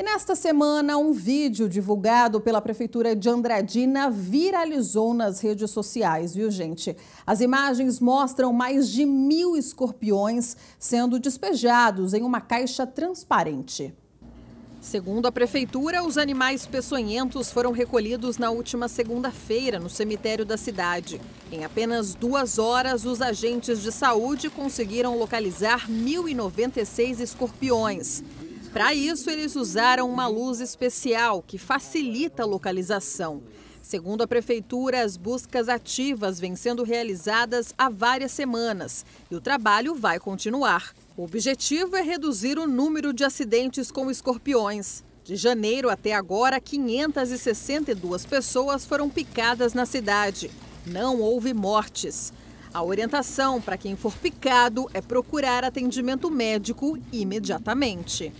E nesta semana, um vídeo divulgado pela Prefeitura de Andradina viralizou nas redes sociais, viu, gente? As imagens mostram mais de mil escorpiões sendo despejados em uma caixa transparente. Segundo a prefeitura, os animais peçonhentos foram recolhidos na última segunda-feira no cemitério da cidade. Em apenas duas horas, os agentes de saúde conseguiram localizar 1.096 escorpiões. Para isso, eles usaram uma luz especial que facilita a localização. Segundo a prefeitura, as buscas ativas vêm sendo realizadas há várias semanas e o trabalho vai continuar. O objetivo é reduzir o número de acidentes com escorpiões. De janeiro até agora, 562 pessoas foram picadas na cidade. Não houve mortes. A orientação para quem for picado é procurar atendimento médico imediatamente.